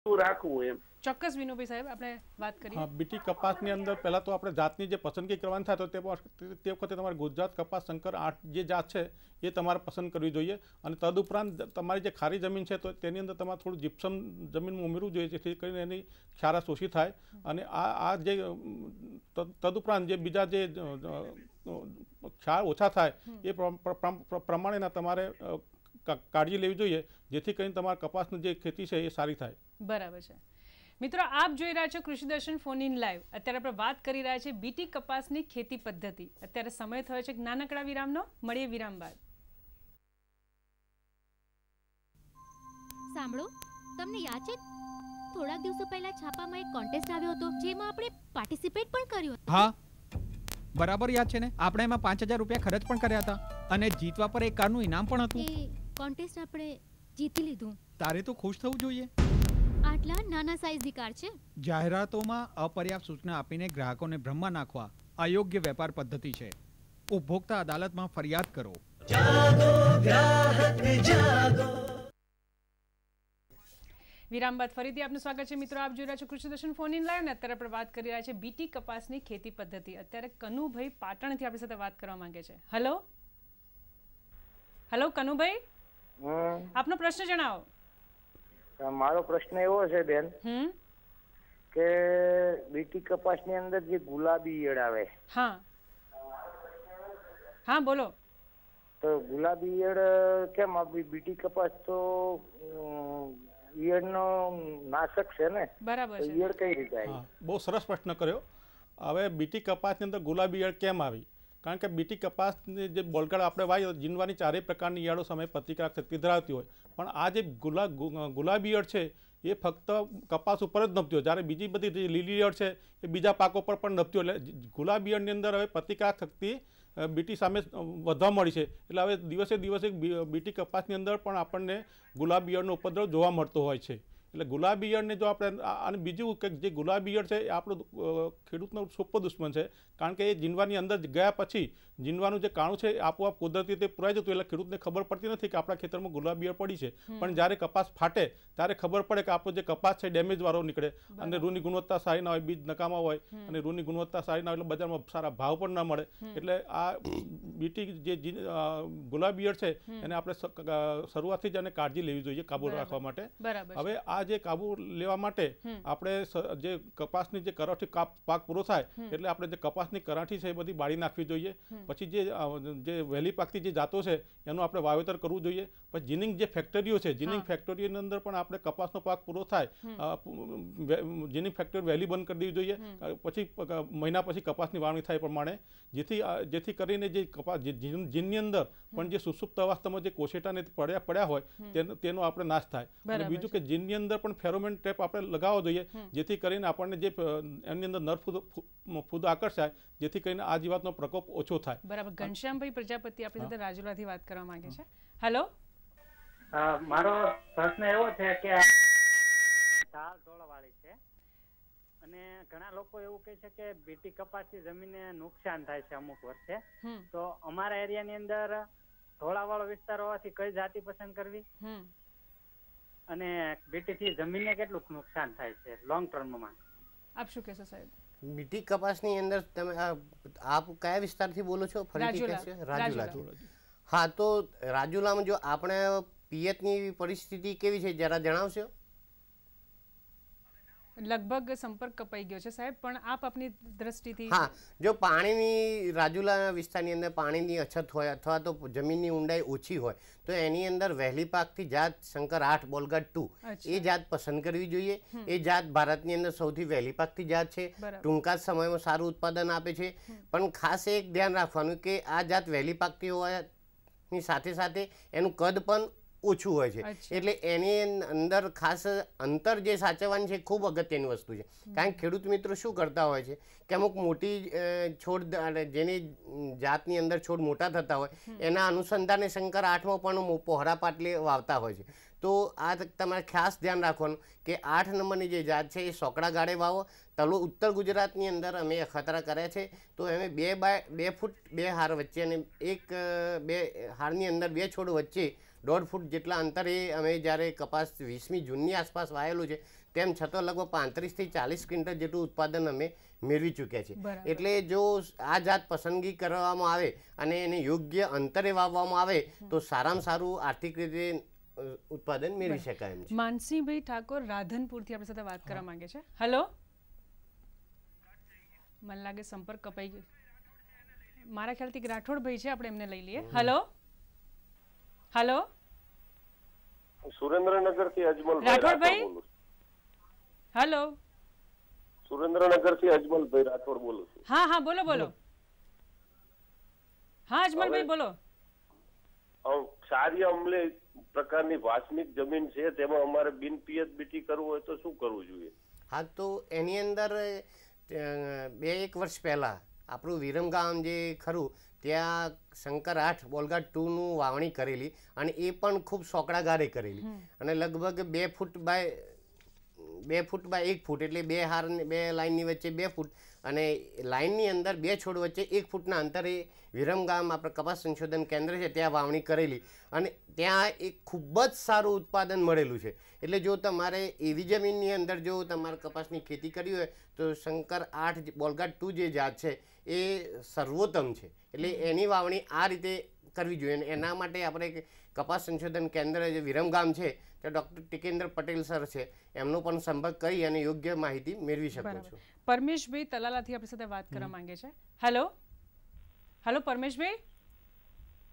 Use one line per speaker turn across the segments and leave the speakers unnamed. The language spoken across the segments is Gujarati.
બીટી
કપાસની અંદર પહેલાં તો આપણે જાતની જે પસંદગી કરવાની થાય તો તે તે વખતે તમારે ગુજરાત કપાસ શંકર આઠ જે જાત છે એ તમારે પસંદ કરવી જોઈએ અને તદુપરાંત તમારી જે ખારી જમીન છે તો તેની અંદર તમારે થોડું જીપ્સમ જમીન ઉમેરવું જોઈએ જેથી કરીને એની ક્ષારા શોષી થાય અને આ આ જે તદુપરાંત જે બીજા જે ક્ષાર ઓછા થાય એ પ્રમાણેના તમારે કાળજી લેવી જોઈએ જેથી કરીને તમારા કપાસની જે ખેતી છે એ સારી થાય
બરાબર છે મિત્રો આપ જોઈ રહ્યા છો કૃષિ દર્શન ફોન ઇન લાઈવ અત્યારે આપણે વાત કરી રહ્યા છીએ બીટી કપાસની ખેતી પદ્ધતિ અત્યારે સમય થયો છે નાનકડા વિરામનો મળીએ વિરામ બાદ સાંભળો તમને યાદ છે થોડાક દિવસો પહેલા છાપામાં એક કોન્ટેસ્ટ આવ્યો હતો જેમાં આપણે પાર્ટિસિપેટ પણ કર્યું
હા બરાબર યાદ છે ને આપણે એમાં પાંચ હજાર રૂપિયા ખર્ચ પણ કર્યા હતા અને જીતવા પર એક કારનું ઇનામ પણ હતું
કોન્ટેસ્ટ આપણે જીતી લીધું
તારે તો ખુશ થવું જોઈએ
આટલા નાના સાઈઝની કાર છે
જાહેરાતોમાં અપર્યાપ્ત સૂચના આપીને ગ્રાહકોને ભ્રમમાં નાખવા અયોગ્ય વેપાર પદ્ધતિ છે ઉપભોક્તા અદાલતમાં ફરિયાદ કરો જાગો
ગ્રાહક જાગો વિરામ બાદ ફરીથી આપનું સ્વાગત છે મિત્રો આપ જોઈ રહ્યા છો દર્શન ફોન ઇન લાઈવ અત્યારે આપણે વાત કરી રહ્યા છે બીટી કપાસની ખેતી પદ્ધતિ અત્યારે કનુભાઈ પાટણથી આપણી સાથે વાત કરવા માંગે છે હલો હલો કનુભાઈ
આપનો
પ્રશ્ન જણાવો
મારો પ્રશ્ન એવો છે બેન કે બીટી કપાસ ની અંદર જે ગુલાબી ઈયળ આવે
હા હા બોલો તો ગુલાબી ઈયળ કેમ બીટી કપાસ તો નો નાશક છે ને બરાબર ઈયળ કઈ રીતે આવી
બહુ સરસ પ્રશ્ન કર્યો હવે બીટી કપાસ ની અંદર ગુલાબી ઈયળ કેમ આવી કારણ કે બીટી કપાસની જે બોલગાડ આપણે વાય જીનવાની ચારેય પ્રકારની ઈયળો સમય પ્રતિકાર શક્તિ ધરાવતી હોય પણ આ જે ગુલા ગુલાબી ઈયળ છે એ ફક્ત કપાસ ઉપર જ નભત્યો જ્યારે બીજી બધી લીલી ઈયળ છે એ બીજા પાકો પર પણ નભત્યો એટલે ગુલાબી ઈયળની અંદર હવે પ્રતિકાર શક્તિ બીટી સામે વધવા મળી છે એટલે હવે દિવસે દિવસે બીટી કપાસની અંદર પણ આપણને ગુલાબી ઈયળનો ઉપદ્રવ જોવા મળતો હોય છે એટલે ગુલાબી ઈયળને જો આપણે અને બીજું કે જે ગુલાબી ઈયળ છે એ આપણું ખેડૂતનો સોપો દુશ્મન છે કારણ કે એ જીનવાની અંદર ગયા પછી જીંડવાનું જે કાણું છે આપોઆપ કુદરતી રીતે પુરાઈ જતું એટલે ખેડૂતને ખબર પડતી નથી કે આપણા ખેતરમાં ગુલાબી ઈયળ પડી છે પણ જ્યારે કપાસ ફાટે ત્યારે ખબર પડે કે આપણો જે કપાસ છે ડેમેજવાળો નીકળે અને રૂની ગુણવત્તા સારી ના હોય બીજ નકામા હોય અને રૂની ગુણવત્તા સારી ના હોય એટલે બજારમાં સારા ભાવ પણ ના મળે એટલે આ બીટી જે ગુલાબી ઈયળ છે એને આપણે શરૂઆતથી જ એને કાળજી લેવી જોઈએ કાબુ રાખવા માટે હવે આ આ જે કાબુ લેવા માટે આપણે જે કપાસની જે કરાઠી પાક પૂરો થાય એટલે આપણે જે કપાસની કરાઠી છે એ બધી બાળી નાખવી જોઈએ પછી જે જે વહેલી પાકતી જે જાતો છે એનું આપણે વાવેતર કરવું જોઈએ પછી જીનિંગ જે ફેક્ટરીઓ છે જીનિંગ ફેક્ટરીઓની અંદર પણ આપણે કપાસનો પાક પૂરો થાય જીનિંગ ફેક્ટરી વહેલી બંધ કરી દેવી જોઈએ પછી મહિના પછી કપાસની વાવણી થાય પ્રમાણે જેથી જેથી કરીને જે કપાસ જીનની અંદર પણ જે સુસુપ્ત અવસ્થામાં જે કોશેટાને પડ્યા પડ્યા હોય તેનો આપણે નાશ થાય અને બીજું કે જીનની અંદર અંદર પણ ફેરોમેન ટ્રેપ આપણે લગાવવો જોઈએ જેથી કરીને આપણને જે એમની અંદર નર ફૂદ આકર્ષાય જેથી કરીને આ જીવાતનો પ્રકોપ ઓછો થાય
બરાબર ઘનશ્યામભાઈ પ્રજાપતિ આપણી સાથે રાજુલાથી વાત કરવા માંગે છે
હેલો મારો પ્રશ્ન એવો છે કે
ઢાલ ઢોળાવાળી છે અને ઘણા લોકો એવું કે છે કે બીટી કપાસની જમીનને નુકસાન થાય છે અમુક વર્ષે તો અમારા એરિયાની અંદર ઢોળાવાળો વિસ્તાર
હોવાથી કઈ જાતિ પસંદ કરવી
અને બીટીથી જમીનને કેટલું નુકસાન થાય છે લોંગ ટર્મમાં
આપ શું કહેશો સાહેબ
બીટી કપાસની અંદર તમે આપ કયા વિસ્તારથી બોલો છો ફરીથી કહેશો રાજુલાથી હા તો રાજુલામાં જો આપણે પિયતની પરિસ્થિતિ કેવી છે જરા જણાવશો
લગભગ સંપર્ક કપાઈ ગયો છે સાહેબ પણ આપ આપની દ્રષ્ટિથી હા
જો પાણીની રાજુલા વિસ્તારની અંદર પાણીની અછત હોય અથવા તો જમીનની ઊંડાઈ ઓછી હોય તો એની અંદર વહેલી પાકથી જાત શંકર આઠ બોલગાટ ટુ એ જાત પસંદ કરવી જોઈએ એ જાત ભારતની અંદર સૌથી વહેલી પાકથી જાત છે ટૂંકા સમયમાં સારું ઉત્પાદન આપે છે પણ ખાસ એક ધ્યાન રાખવાનું કે આ જાત વહેલી પાકતી હોવાની સાથે સાથે એનું કદ પણ ઓછું હોય છે એટલે એની અંદર ખાસ અંતર જે સાચવવાનું છે ખૂબ અગત્યની વસ્તુ છે કારણ કે ખેડૂત મિત્રો શું કરતા હોય છે કે અમુક મોટી છોડ જેની જાતની અંદર છોડ મોટા થતા હોય એના અનુસંધાને શંકર આઠમો પણ પહોરા પાટલે વાવતા હોય છે તો આ તમારે ખાસ ધ્યાન રાખવાનું કે આઠ નંબરની જે જાત છે એ સોકડા ગાળે વાવો તલો ઉત્તર ગુજરાતની અંદર અમે અખતરા કર્યા છે તો અમે બે બાય બે ફૂટ બે હાર વચ્ચે અને એક બે હારની અંદર બે છોડ વચ્ચે દોઢ ફૂટ જેટલા અંતરે અમે જ્યારે કપાસ વીસમી જૂનની આસપાસ વાયેલું છે તેમ છતાં લગભગ પાંત્રીસથી ચાલીસ ક્વિન્ટલ જેટલું ઉત્પાદન અમે મેળવી ચૂક્યા છીએ એટલે જો આ જાત પસંદગી કરવામાં આવે અને એને યોગ્ય અંતરે વાવવામાં આવે તો સારામાં સારું આર્થિક રીતે ઉત્પાદન મેળવી શકાય એમ છે
માનસિંહભાઈ ઠાકોર રાધનપુરથી આપણી સાથે વાત કરવા માંગે છે હલો મને લાગે સંપર્ક કપાઈ ગયો મારા ખ્યાલથી રાઠોડભાઈ છે આપણે એમને લઈ લઈએ હલો હેલો સુરેન્દ્રનગર થી અજમલ રાઠોડભાઈ હેલો સુરેન્દ્રનગર થી અજમલભાઈ રાઠોડ બોલું છું હા હા બોલો બોલો હા અજમલભાઈ
બોલો ક્ષાર્ય અમલે પ્રકારની વાસનિક જમીન છે તેમાં અમારે બિન પીએચબીટી કરવું હોય તો શું કરવું જોઈએ
હા તો એની અંદર બે એક વર્ષ પહેલા આપણું વિરમગામ જે ખરું ત્યાં શંકર આઠ બોલગાટ ટુનું વાવણી કરેલી અને એ પણ ખૂબ સોકડાગારે કરેલી અને લગભગ બે ફૂટ બાય બે ફૂટ બાય એક ફૂટ એટલે બે હાર બે લાઇનની વચ્ચે બે ફૂટ અને લાઇનની અંદર બે છોડ વચ્ચે એક ફૂટના અંતરે વિરમગામ આપણે કપાસ સંશોધન કેન્દ્ર છે ત્યાં વાવણી કરેલી અને ત્યાં એક ખૂબ જ સારું ઉત્પાદન મળેલું છે એટલે જો તમારે એવી જમીનની અંદર જો તમારે કપાસની ખેતી કરવી હોય તો શંકર આઠ બોલગાટ ટુ જે જાત છે એ સર્વોત્તમ છે એટલે એની વાવણી આ રીતે કરવી જોઈએ અને એના માટે આપણે કપાસ સંશોધન કેન્દ્ર જે વિરમગામ છે ત્યાં ડૉક્ટર ટિકેન્દ્ર પટેલ સર છે એમનો પણ સંપર્ક કરી અને યોગ્ય માહિતી મેળવી શકો છું
પરમેશભાઈ તલાલાથી આપણી સાથે વાત કરવા માંગે છે હેલો હેલો પરમેશભાઈ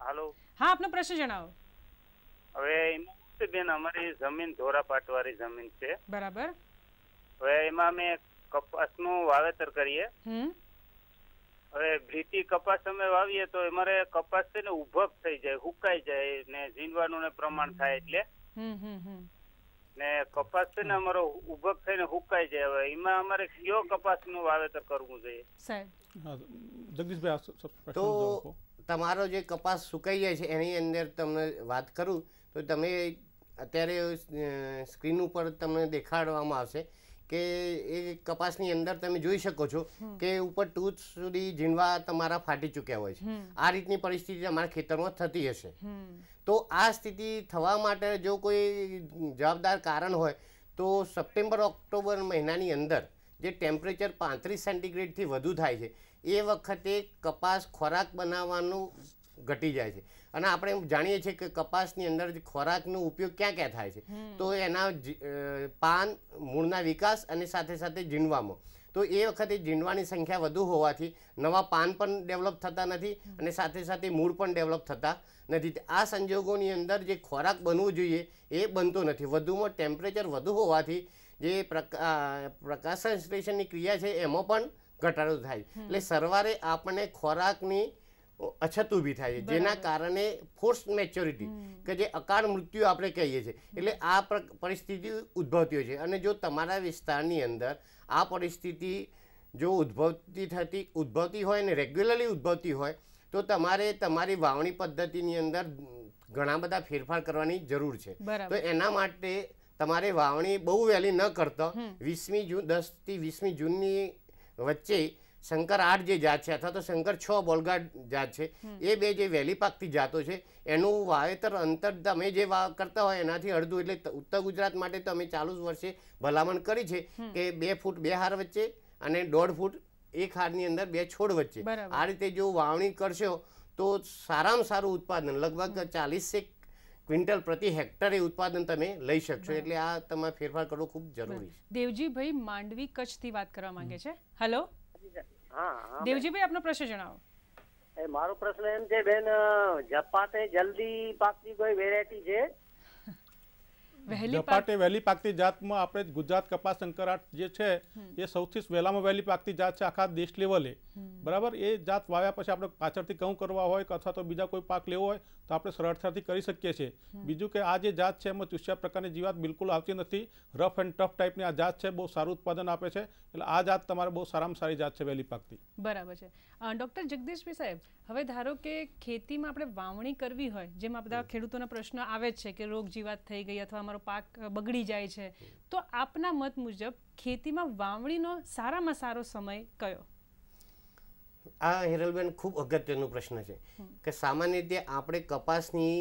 હેલો હા આપનો પ્રશ્ન જણાવો
હવે બેન અમારી જમીન ધોરા પાટવાળી જમીન છે બરાબર હવે એમાં અમે નું વાવેતર કરીએ હવે ભીતી કપાસ અમે વાવીએ તો અમારે કપાસ છે ને ઉભક થઈ જાય હુકાઈ જાય ને ઝીંડવાનું પ્રમાણ થાય એટલે
હમ હમ
ને કપાસ છે ને અમારો ઉભો થઈને હુકાઈ જાય હવે એમાં અમારે કયો કપાસનું વાવેતર કરવું જોઈએ
જગદીશભાઈ તો
તમારો જે કપાસ સુકાઈ જાય છે એની અંદર તમને વાત કરું તો તમે અત્યારે સ્ક્રીન ઉપર તમને દેખાડવામાં આવશે કે એ કપાસની અંદર તમે જોઈ શકો છો કે ઉપર ટૂથ સુધી ઝીણવા તમારા ફાટી ચૂક્યા હોય છે આ રીતની પરિસ્થિતિ તમારા ખેતરમાં થતી હશે તો આ સ્થિતિ થવા માટે જો કોઈ જવાબદાર કારણ હોય તો સપ્ટેમ્બર ઓક્ટોબર મહિનાની અંદર જે ટેમ્પરેચર પાંત્રીસ સેન્ટીગ્રેડથી વધુ થાય છે એ વખતે કપાસ ખોરાક બનાવવાનું ઘટી જાય છે અને આપણે જાણીએ છીએ કે કપાસની અંદર ખોરાકનો ઉપયોગ ક્યાં ક્યાં થાય છે તો એના પાન મૂળના વિકાસ અને સાથે સાથે જીણવામાં તો એ વખતે ઝીંડવાની સંખ્યા વધુ હોવાથી નવા પાન પણ ડેવલપ થતા નથી અને સાથે સાથે મૂળ પણ ડેવલપ થતા નથી આ સંજોગોની અંદર જે ખોરાક બનવું જોઈએ એ બનતો નથી વધુમાં ટેમ્પરેચર વધુ હોવાથી જે પ્રકાશ સંશ્લેષણની ક્રિયા છે એમાં પણ ઘટાડો થાય એટલે સરવારે આપણે ખોરાકની અછત ઊભી થાય છે જેના કારણે ફોર્સ મેચ્યોરિટી કે જે અકાળ મૃત્યુ આપણે કહીએ છીએ એટલે આ પરિસ્થિતિ ઉદ્ભવતી હોય છે અને જો તમારા વિસ્તારની અંદર આ પરિસ્થિતિ જો ઉદ્ભવતી થતી ઉદ્ભવતી હોય ને રેગ્યુલરલી ઉદ્ભવતી હોય તો તમારે તમારી વાવણી પદ્ધતિની અંદર ઘણા બધા ફેરફાર કરવાની જરૂર છે તો એના માટે તમારે વાવણી બહુ વહેલી ન કરતા વીસમી જૂન દસથી વીસમી જૂનની વચ્ચે શંકર આઠ જે જાત છે અથવા તો શંકર છ બોલગા જાત છે એ બે જે વહેલી પાકતી જાતો છે એનું વાવેતર અંતર તમે જે કરતા હોય એનાથી અડધું એટલે ઉત્તર ગુજરાત માટે તો અમે ચાલુ વર્ષે ભલામણ કરી છે કે બે ફૂટ બે હાર વચ્ચે અને દોઢ ફૂટ એક હારની અંદર બે છોડ વચ્ચે આ રીતે જો વાવણી કરશો તો સારામાં સારું ઉત્પાદન લગભગ ચાલીસેક ક્વિન્ટલ પ્રતિ હેક્ટરે ઉત્પાદન તમે લઈ શકશો એટલે આ તમારે ફેરફાર કરવો ખૂબ જરૂરી છે
દેવજીભાઈ માંડવી કચ્છથી વાત કરવા માંગે છે હેલો દેવજીભાઈ આપનો પ્રશ્ન જણાવો
એ મારો પ્રશ્ન એમ છે બેન જપાતે જલ્દી પાકતી કોઈ વેરાયટી છે
જપાટે વહેલી પાકતી જાતમાં આપણે ગુજરાત કપાસ શંકરાટ જે છે એ સૌથી વહેલામાં વહેલી પાકતી જાત છે આખા દેશ લેવલે બરાબર એ જાત વાવ્યા પછી આપણે પાછળથી ઘઉં કરવા હોય અથવા તો બીજા કોઈ પાક લેવો હોય તો આપણે સરળતાથી કરી શકીએ છીએ બીજું કે આ જે જાત છે એમાં ચૂસ્યા પ્રકારની જીવાત બિલકુલ આવતી નથી રફ એન્ડ ટફ ટાઈપની આ જાત છે બહુ સારું ઉત્પાદન આપે છે એટલે આ જાત તમારે બહુ સારામાં સારી જાત છે વહેલી પાકતી
બરાબર છે ડૉક્ટર જગદીશભાઈ સાહેબ હવે ધારો કે ખેતીમાં આપણે વાવણી કરવી હોય જેમાં બધા ખેડૂતોના પ્રશ્ન આવે જ છે કે રોગ જીવાત થઈ ગઈ અથવા અમારો પાક બગડી જાય છે તો આપના મત મુજબ ખેતીમાં વાવણીનો સારામાં સારો સમય કયો
આ હેરલબેન ખૂબ અગત્યનો પ્રશ્ન છે કે સામાન્ય રીતે આપણે કપાસની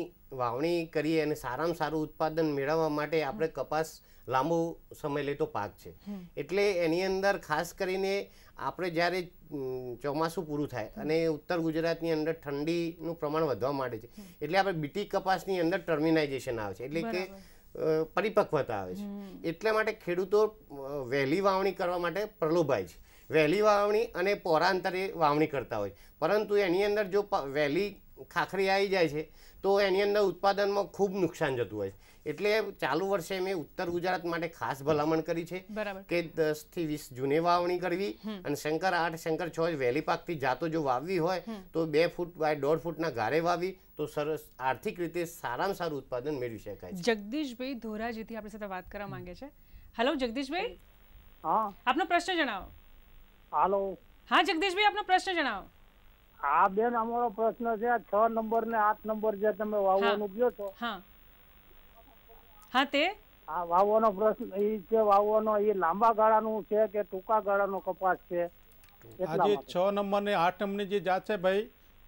વાવણી કરીએ અને સારામાં સારું ઉત્પાદન મેળવવા માટે આપણે કપાસ લાંબો સમય લેતો પાક છે એટલે એની અંદર ખાસ કરીને આપણે જ્યારે ચોમાસું પૂરું થાય અને ઉત્તર ગુજરાતની અંદર ઠંડીનું પ્રમાણ વધવા માંડે છે એટલે આપણે બીટી કપાસની અંદર ટર્મિનાઇઝેશન આવે છે એટલે કે પરિપક્વતા આવે છે એટલા માટે ખેડૂતો વહેલી વાવણી કરવા માટે પ્રલોભાય છે વહેલી વાવણી અને પૌરાંતરે વાવણી કરતા હોય પરંતુ એની અંદર જો વહેલી ખાખરી આવી જાય છે તો એની અંદર ઉત્પાદનમાં ખૂબ નુકસાન જતું હોય છે એટલે ચાલુ વર્ષે મેં ઉત્તર ગુજરાત માટે ખાસ ભલામણ કરી છે કે દસ થી વીસ જૂને વાવણી કરવી અને શંકર આઠ શંકર છ વહેલી પાકથી જાતો જો વાવવી હોય તો બે ફૂટ બાય દોઢ ફૂટના ગારે વાવી તો સરસ આર્થિક રીતે સારામાં સારું ઉત્પાદન મેળવી શકાય
જગદીશભાઈ ધોરાજીથી આપણી સાથે વાત કરવા માંગે છે હેલો જગદીશભાઈ આપનો પ્રશ્ન જણાવો હાલો હા જગદીશભાઈ આપનો પ્રશ્ન જણાવો
હા બેન અમારો પ્રશ્ન છે છ નંબર ને આઠ નંબર જે તમે વાવવાનું કયો છો હા તે હા વાવવાનો પ્રશ્ન એ છે વાવવાનો એ લાંબા ગાળાનું છે કે ટૂંકા ગાળાનો કપાસ છે આજે છ નંબર ને આઠ નંબરની જે જાત છે ભાઈ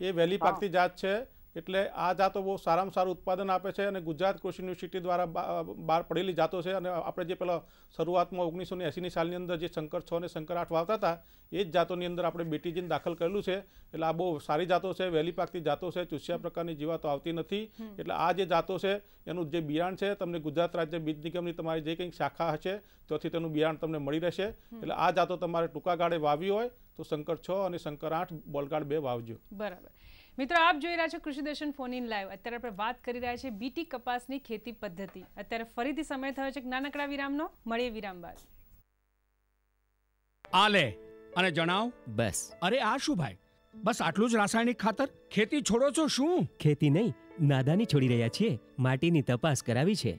એ વહેલી પાકતી જાત છે એટલે આ જાતો બહુ સારામાં સારું ઉત્પાદન આપે છે અને ગુજરાત કૃષિ યુનિવર્સિટી દ્વારા બહાર પડેલી જાતો છે અને આપણે જે પેલા શરૂઆતમાં ઓગણીસો ને એંસીની સાલની અંદર જે શંકર છ અને શંકર આઠ વાવતા હતા એ જ જાતોની અંદર આપણે બેટીજીન દાખલ કરેલું છે એટલે આ બહુ સારી જાતો છે વહેલી પાકતી જાતો છે ચૂસિયા પ્રકારની જીવાતો આવતી નથી એટલે આ જે જાતો છે એનું જે બિયાણ છે તમને ગુજરાત રાજ્ય બીજ નિગમની તમારી જે કંઈક શાખા હશે ત્યાંથી તેનું બિયાણ તમને મળી રહેશે એટલે આ જાતો તમારે ટૂંકા ગાળે વાવી હોય તો શંકર છ અને શંકર આઠ બોલગાડ બે વાવજો
બરાબર મિત્રો આપ જોઈ રહ્યા છો કૃષિ દર્શન ફોન ઇન લાઈવ અત્યારે આપણે વાત કરી રહ્યા છીએ બીટી કપાસની ખેતી પદ્ધતિ અત્યારે ફરીથી સમય થયો છે નાનકડા વિરામનો મળીએ વિરામ બાદ
આ લે અને જણાવ બસ અરે આ શું ભાઈ બસ આટલું જ રાસાયણિક ખાતર ખેતી છોડો છો શું ખેતી નહીં નાદાની છોડી રહ્યા છીએ
માટીની તપાસ કરાવી છે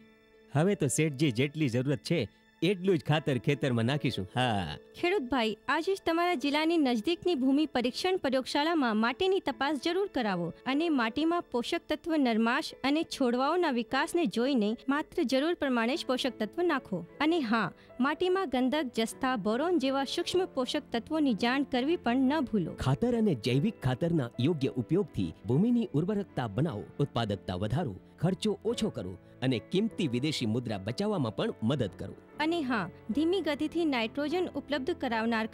હવે તો શેઠજી જેટલી જરૂરત છે એટલું જ ખાતર ખેતરમાં નાખીશું હા ખેડૂત ભાઈ આજે જ તમારા જિલ્લાની નજદીકની ભૂમિ પરીક્ષણ પ્રયોગશાળામાં માટીની તપાસ જરૂર કરાવો અને માટીમાં પોષક તત્વ નરમાશ અને છોડવાઓના વિકાસને જોઈને માત્ર જરૂર પ્રમાણે જ પોષક તત્વ નાખો અને હા માટીમાં ગંધક જસ્તા બોરોન જેવા સૂક્ષ્મ પોષક તત્વોની જાણ કરવી પણ ન ભૂલો ખાતર અને જૈવિક ખાતરના યોગ્ય ઉપયોગથી ભૂમિની ઉર્વરકતા બનાવો ઉત્પાદકતા વધારો ખર્ચો ઓછો કરો અને કિંમતી વિદેશી મુદ્રા બચાવવામાં પણ મદદ કરો અને હા ધીમી ગતિથી નાઇટ્રોજન ઉપલબ્ધ કરાવનાર